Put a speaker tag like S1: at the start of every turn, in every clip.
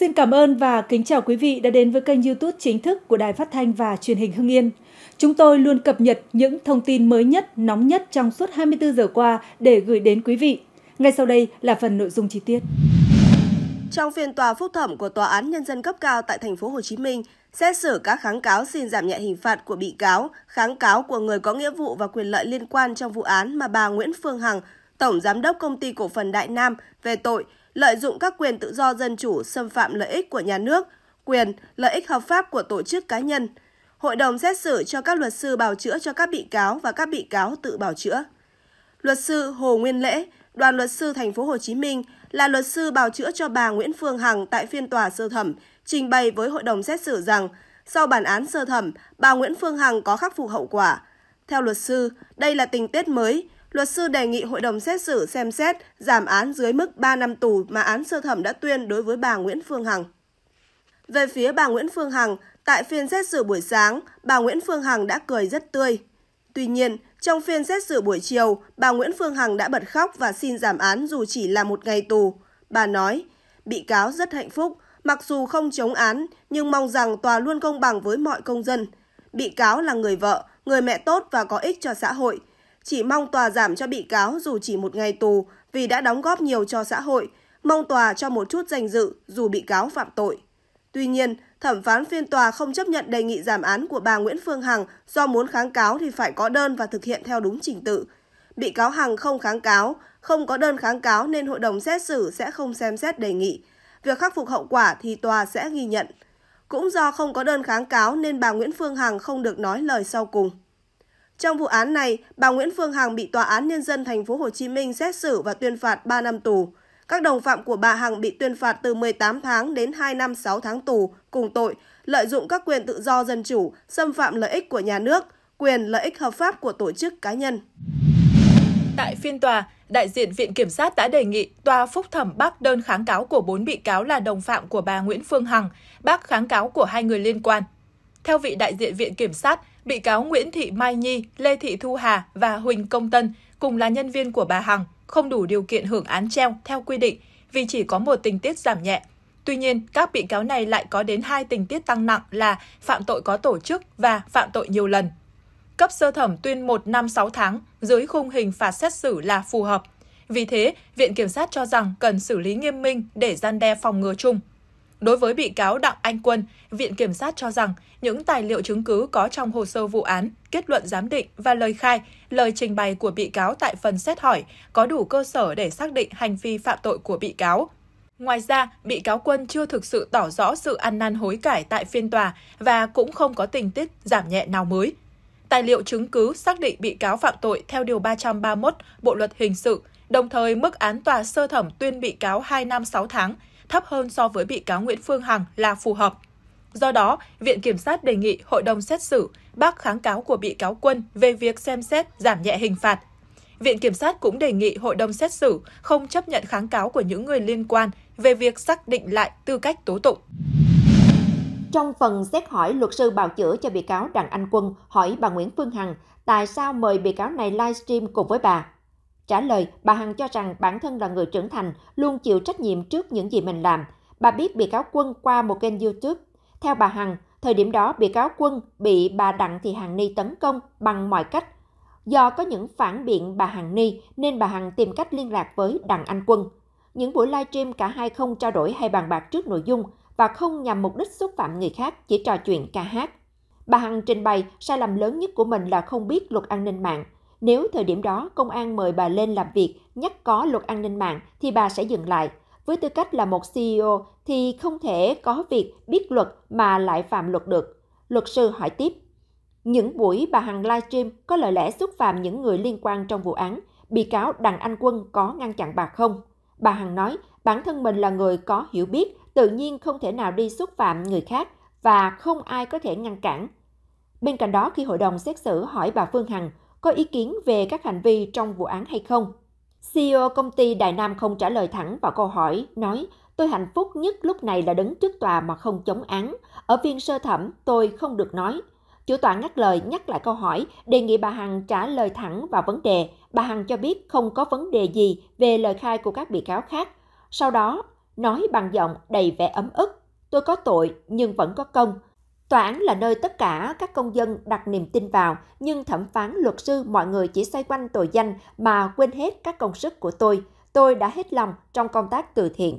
S1: Xin cảm ơn và kính chào quý vị đã đến với kênh YouTube chính thức của Đài Phát thanh và Truyền hình Hưng Yên. Chúng tôi luôn cập nhật những thông tin mới nhất, nóng nhất trong suốt 24 giờ qua để gửi đến quý vị. Ngay sau đây là phần nội dung chi tiết. Trong phiên tòa phúc thẩm của tòa án nhân dân cấp cao tại thành phố Hồ Chí Minh, xét xử các kháng cáo xin giảm nhẹ hình phạt của bị cáo, kháng cáo của người có nghĩa vụ và quyền lợi liên quan trong vụ án mà bà Nguyễn Phương Hằng, tổng giám đốc công ty cổ phần Đại Nam về tội lợi dụng các quyền tự do dân chủ xâm phạm lợi ích của nhà nước, quyền, lợi ích hợp pháp của tổ chức cá nhân. Hội đồng xét xử cho các luật sư bào chữa cho các bị cáo và các bị cáo tự bào chữa. Luật sư Hồ Nguyên Lễ, đoàn luật sư thành phố Hồ Chí Minh là luật sư bào chữa cho bà Nguyễn Phương Hằng tại phiên tòa sơ thẩm, trình bày với hội đồng xét xử rằng sau bản án sơ thẩm, bà Nguyễn Phương Hằng có khắc phục hậu quả. Theo luật sư, đây là tình tiết mới, Luật sư đề nghị hội đồng xét xử xem xét giảm án dưới mức 3 năm tù mà án sơ thẩm đã tuyên đối với bà Nguyễn Phương Hằng. Về phía bà Nguyễn Phương Hằng, tại phiên xét xử buổi sáng, bà Nguyễn Phương Hằng đã cười rất tươi. Tuy nhiên, trong phiên xét xử buổi chiều, bà Nguyễn Phương Hằng đã bật khóc và xin giảm án dù chỉ là một ngày tù. Bà nói, bị cáo rất hạnh phúc, mặc dù không chống án, nhưng mong rằng tòa luôn công bằng với mọi công dân. Bị cáo là người vợ, người mẹ tốt và có ích cho xã hội, chỉ mong tòa giảm cho bị cáo dù chỉ một ngày tù vì đã đóng góp nhiều cho xã hội, mong tòa cho một chút danh dự dù bị cáo phạm tội. Tuy nhiên, thẩm phán phiên tòa không chấp nhận đề nghị giảm án của bà Nguyễn Phương Hằng do muốn kháng cáo thì phải có đơn và thực hiện theo đúng trình tự. Bị cáo Hằng không kháng cáo, không có đơn kháng cáo nên hội đồng xét xử sẽ không xem xét đề nghị. Việc khắc phục hậu quả thì tòa sẽ ghi nhận. Cũng do không có đơn kháng cáo nên bà Nguyễn Phương Hằng không được nói lời sau cùng. Trong vụ án này, bà Nguyễn Phương Hằng bị Tòa án Nhân dân Thành phố Hồ Chí Minh xét xử và tuyên phạt 3 năm tù. Các đồng phạm của bà Hằng bị tuyên phạt từ 18 tháng đến 2 năm 6 tháng tù cùng tội lợi dụng các quyền tự do dân chủ, xâm phạm lợi ích của nhà nước,
S2: quyền lợi ích hợp pháp của tổ chức cá nhân. Tại phiên tòa, đại diện Viện Kiểm sát đã đề nghị tòa phúc thẩm bác đơn kháng cáo của 4 bị cáo là đồng phạm của bà Nguyễn Phương Hằng, bác kháng cáo của hai người liên quan. Theo vị đại diện Viện Kiểm sát, bị cáo Nguyễn Thị Mai Nhi, Lê Thị Thu Hà và Huỳnh Công Tân cùng là nhân viên của bà Hằng không đủ điều kiện hưởng án treo theo quy định vì chỉ có một tình tiết giảm nhẹ. Tuy nhiên, các bị cáo này lại có đến hai tình tiết tăng nặng là phạm tội có tổ chức và phạm tội nhiều lần. Cấp sơ thẩm tuyên 1 năm 6 tháng dưới khung hình phạt xét xử là phù hợp. Vì thế, Viện Kiểm sát cho rằng cần xử lý nghiêm minh để gian đe phòng ngừa chung. Đối với bị cáo Đặng Anh Quân, Viện Kiểm sát cho rằng những tài liệu chứng cứ có trong hồ sơ vụ án, kết luận giám định và lời khai, lời trình bày của bị cáo tại phần xét hỏi có đủ cơ sở để xác định hành vi phạm tội của bị cáo. Ngoài ra, bị cáo Quân chưa thực sự tỏ rõ sự ăn năn hối cải tại phiên tòa và cũng không có tình tiết giảm nhẹ nào mới. Tài liệu chứng cứ xác định bị cáo phạm tội theo Điều 331 Bộ Luật Hình sự, đồng thời mức án tòa sơ thẩm tuyên bị cáo 2 năm 6 tháng – thấp hơn so với bị cáo Nguyễn Phương Hằng là phù hợp. Do đó, Viện Kiểm sát đề nghị hội đồng xét xử bác kháng cáo của bị cáo Quân về việc xem xét giảm nhẹ hình phạt. Viện Kiểm sát cũng đề nghị hội đồng xét xử không chấp nhận kháng cáo của những người liên quan về việc xác định lại tư cách tố tụng.
S3: Trong phần xét hỏi, luật sư bào chữa cho bị cáo Đặng Anh Quân hỏi bà Nguyễn Phương Hằng tại sao mời bị cáo này livestream cùng với bà. Trả lời, bà Hằng cho rằng bản thân là người trưởng thành, luôn chịu trách nhiệm trước những gì mình làm. Bà biết bị cáo Quân qua một kênh YouTube. Theo bà Hằng, thời điểm đó bị cáo Quân bị bà Đặng Thị Hằng Ni tấn công bằng mọi cách. Do có những phản biện bà Hằng Ni nên bà Hằng tìm cách liên lạc với Đặng Anh Quân. Những buổi live stream cả hai không trao đổi hay bàn bạc trước nội dung và không nhằm mục đích xúc phạm người khác, chỉ trò chuyện ca hát. Bà Hằng trình bày sai lầm lớn nhất của mình là không biết luật an ninh mạng – nếu thời điểm đó công an mời bà lên làm việc nhắc có luật an ninh mạng thì bà sẽ dừng lại. Với tư cách là một CEO thì không thể có việc biết luật mà lại phạm luật được. Luật sư hỏi tiếp. Những buổi bà Hằng livestream có lời lẽ xúc phạm những người liên quan trong vụ án, bị cáo Đặng Anh Quân có ngăn chặn bà không? Bà Hằng nói bản thân mình là người có hiểu biết, tự nhiên không thể nào đi xúc phạm người khác và không ai có thể ngăn cản. Bên cạnh đó khi hội đồng xét xử hỏi bà Phương Hằng, có ý kiến về các hành vi trong vụ án hay không. CEO công ty Đại Nam không trả lời thẳng vào câu hỏi, nói Tôi hạnh phúc nhất lúc này là đứng trước tòa mà không chống án. Ở phiên sơ thẩm, tôi không được nói. Chủ tọa ngắt lời nhắc lại câu hỏi, đề nghị bà Hằng trả lời thẳng vào vấn đề. Bà Hằng cho biết không có vấn đề gì về lời khai của các bị cáo khác. Sau đó, nói bằng giọng đầy vẻ ấm ức. Tôi có tội nhưng vẫn có công. Tòa án là nơi tất cả các công dân đặt niềm tin vào, nhưng thẩm phán luật sư mọi người chỉ xoay quanh tội danh mà quên hết các công sức của tôi. Tôi đã hết lòng trong công tác từ thiện.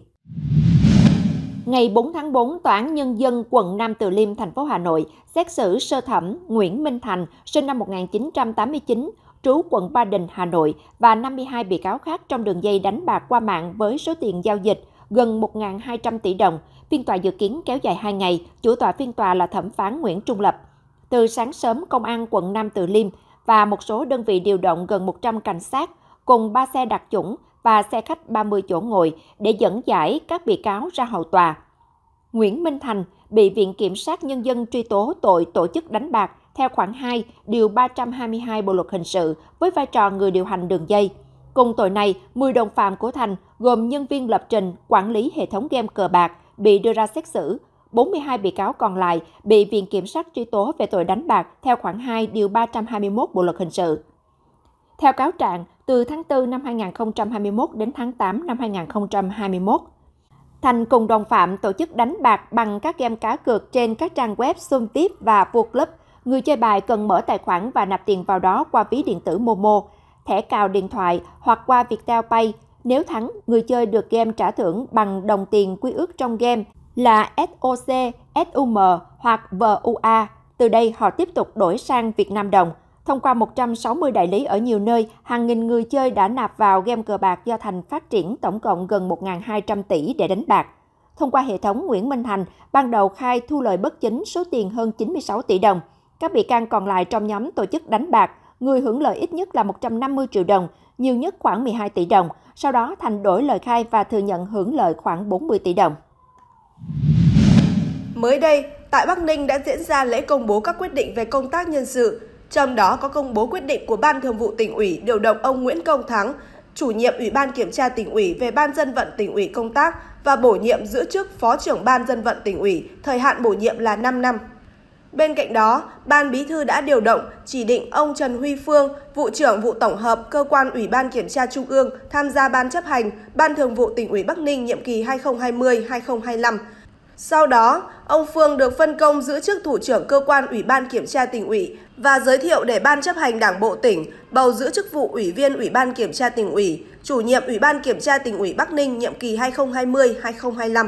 S3: Ngày 4 tháng 4, Tòa án Nhân dân quận Nam Từ Liêm, thành phố Hà Nội xét xử sơ thẩm Nguyễn Minh Thành, sinh năm 1989, trú quận Ba Đình, Hà Nội và 52 bị cáo khác trong đường dây đánh bạc qua mạng với số tiền giao dịch gần 1.200 tỷ đồng. Phiên tòa dự kiến kéo dài 2 ngày, chủ tòa phiên tòa là thẩm phán Nguyễn Trung Lập. Từ sáng sớm, Công an quận Nam Từ Liêm và một số đơn vị điều động gần 100 cảnh sát cùng 3 xe đặc chủng và xe khách 30 chỗ ngồi để dẫn giải các bị cáo ra hầu tòa. Nguyễn Minh Thành bị Viện Kiểm sát Nhân dân truy tố tội tổ chức đánh bạc theo khoản 2, điều 322 Bộ Luật Hình sự với vai trò người điều hành đường dây. Cùng tội này, 10 đồng phạm của Thành gồm nhân viên lập trình, quản lý hệ thống game cờ bạc bị đưa ra xét xử. 42 bị cáo còn lại bị Viện Kiểm sát truy tố về tội đánh bạc theo khoản 2 điều 321 Bộ Luật Hình sự. Theo cáo trạng, từ tháng 4 năm 2021 đến tháng 8 năm 2021, Thành cùng đồng phạm tổ chức đánh bạc bằng các game cá cược trên các trang web Zoom Tiếp và Vua Club. Người chơi bài cần mở tài khoản và nạp tiền vào đó qua ví điện tử Momo thẻ cào điện thoại hoặc qua Viettel Pay. Nếu thắng, người chơi được game trả thưởng bằng đồng tiền quy ước trong game là SOC, SUM hoặc VUA. Từ đây họ tiếp tục đổi sang Việt Nam đồng. Thông qua 160 đại lý ở nhiều nơi, hàng nghìn người chơi đã nạp vào game cờ bạc do Thành phát triển tổng cộng gần 1.200 tỷ để đánh bạc. Thông qua hệ thống Nguyễn Minh Thành, ban đầu khai thu lợi bất chính số tiền hơn 96 tỷ đồng. Các bị can còn lại trong nhóm tổ chức đánh bạc người hưởng lợi ít nhất là 150 triệu đồng, nhiều nhất khoảng 12 tỷ đồng. Sau đó Thành đổi lời khai và thừa nhận hưởng lợi khoảng 40 tỷ đồng. Mới đây, tại Bắc Ninh đã diễn ra lễ công bố các quyết định về công tác nhân sự, trong
S1: đó có công bố quyết định của Ban Thường vụ tỉnh ủy điều động ông Nguyễn Công Thắng, chủ nhiệm Ủy ban Kiểm tra tỉnh ủy về Ban dân vận tỉnh ủy công tác và bổ nhiệm giữ chức Phó trưởng Ban dân vận tỉnh ủy, thời hạn bổ nhiệm là 5 năm. Bên cạnh đó, Ban Bí thư đã điều động chỉ định ông Trần Huy Phương, vụ trưởng vụ tổng hợp cơ quan Ủy ban Kiểm tra Trung ương tham gia Ban chấp hành Ban Thường vụ tỉnh ủy Bắc Ninh nhiệm kỳ 2020-2025. Sau đó, ông Phương được phân công giữ chức thủ trưởng cơ quan Ủy ban Kiểm tra tỉnh ủy và giới thiệu để Ban chấp hành Đảng bộ tỉnh bầu giữ chức vụ Ủy viên Ủy ban Kiểm tra tỉnh ủy, chủ nhiệm Ủy ban Kiểm tra tỉnh ủy Bắc Ninh nhiệm kỳ 2020-2025.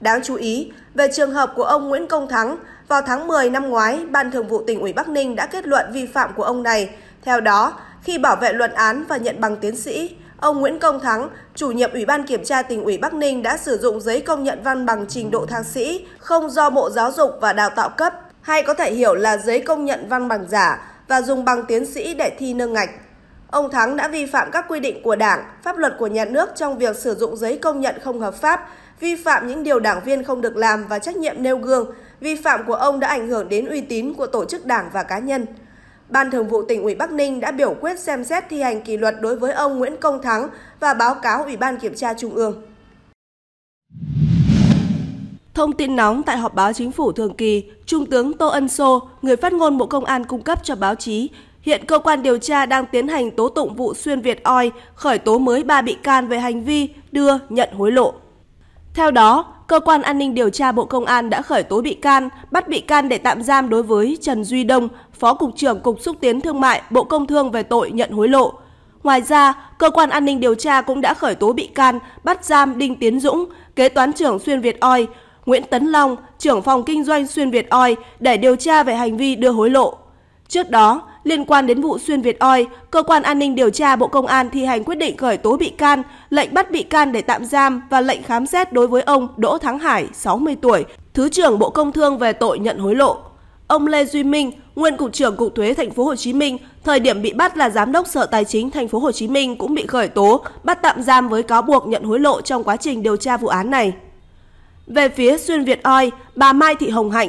S1: Đáng chú ý, về trường hợp của ông Nguyễn Công Thắng, vào tháng 10 năm ngoái, Ban Thường vụ tỉnh ủy Bắc Ninh đã kết luận vi phạm của ông này. Theo đó, khi bảo vệ luận án và nhận bằng tiến sĩ, ông Nguyễn Công Thắng, chủ nhiệm Ủy ban Kiểm tra tỉnh ủy Bắc Ninh đã sử dụng giấy công nhận văn bằng trình độ thạc sĩ không do Bộ Giáo dục và Đào tạo cấp, hay có thể hiểu là giấy công nhận văn bằng giả và dùng bằng tiến sĩ để thi nâng ngạch. Ông Thắng đã vi phạm các quy định của Đảng, pháp luật của nhà nước trong việc sử dụng giấy công nhận không hợp pháp vi phạm những điều đảng viên không được làm và trách nhiệm nêu gương, vi phạm của ông đã ảnh hưởng đến uy tín của tổ chức đảng và cá nhân. Ban Thường vụ tỉnh ủy Bắc Ninh đã biểu quyết xem xét thi hành kỷ luật đối với ông Nguyễn Công Thắng và báo cáo Ủy ban Kiểm tra Trung ương. Thông tin nóng tại họp báo chính phủ thường kỳ, Trung tướng Tô Ân Sô, người phát ngôn Bộ Công an cung cấp cho báo chí, hiện cơ quan điều tra đang tiến hành tố tụng vụ xuyên Việt Oi, khởi tố mới 3 bị can về hành vi đưa, nhận hối lộ. Theo đó, cơ quan an ninh điều tra Bộ Công an đã khởi tố bị can, bắt bị can để tạm giam đối với Trần Duy Đông, Phó cục trưởng Cục xúc tiến thương mại, Bộ Công Thương về tội nhận hối lộ. Ngoài ra, cơ quan an ninh điều tra cũng đã khởi tố bị can, bắt giam Đinh Tiến Dũng, kế toán trưởng Xuyên Việt Oi, Nguyễn Tấn Long, trưởng phòng kinh doanh Xuyên Việt Oi để điều tra về hành vi đưa hối lộ. Trước đó, liên quan đến vụ xuyên Việt Oi, cơ quan an ninh điều tra Bộ Công an thi hành quyết định khởi tố bị can, lệnh bắt bị can để tạm giam và lệnh khám xét đối với ông Đỗ Thắng Hải, 60 tuổi, Thứ trưởng Bộ Công Thương về tội nhận hối lộ. Ông Lê Duy Minh, nguyên cục trưởng Cục Thuế Thành phố Hồ Chí Minh, thời điểm bị bắt là giám đốc Sở Tài chính Thành phố Hồ Chí Minh cũng bị khởi tố, bắt tạm giam với cáo buộc nhận hối lộ trong quá trình điều tra vụ án này. Về phía xuyên Việt Oi, bà Mai Thị Hồng Hạnh,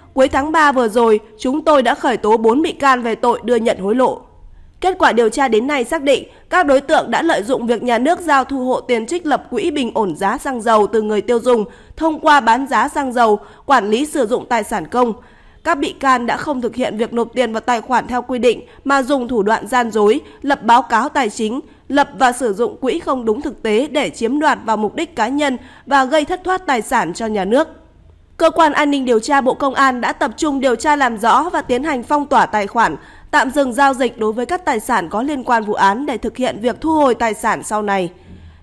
S1: Cuối tháng 3 vừa rồi, chúng tôi đã khởi tố 4 bị can về tội đưa nhận hối lộ. Kết quả điều tra đến nay xác định các đối tượng đã lợi dụng việc nhà nước giao thu hộ tiền trích lập quỹ bình ổn giá xăng dầu từ người tiêu dùng thông qua bán giá xăng dầu, quản lý sử dụng tài sản công. Các bị can đã không thực hiện việc nộp tiền vào tài khoản theo quy định mà dùng thủ đoạn gian dối, lập báo cáo tài chính, lập và sử dụng quỹ không đúng thực tế để chiếm đoạt vào mục đích cá nhân và gây thất thoát tài sản cho nhà nước. Cơ quan an ninh điều tra Bộ Công an đã tập trung điều tra làm rõ và tiến hành phong tỏa tài khoản, tạm dừng giao dịch đối với các tài sản có liên quan vụ án để thực hiện việc thu hồi tài sản sau này.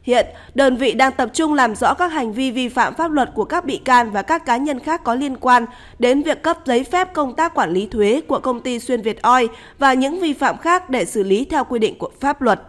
S1: Hiện, đơn vị đang tập trung làm rõ các hành vi vi phạm pháp luật của các bị can và các cá nhân khác có liên quan đến việc cấp giấy phép công tác quản lý thuế của công ty Xuyên Việt Oi và những vi phạm khác để xử lý theo quy định của
S3: pháp luật.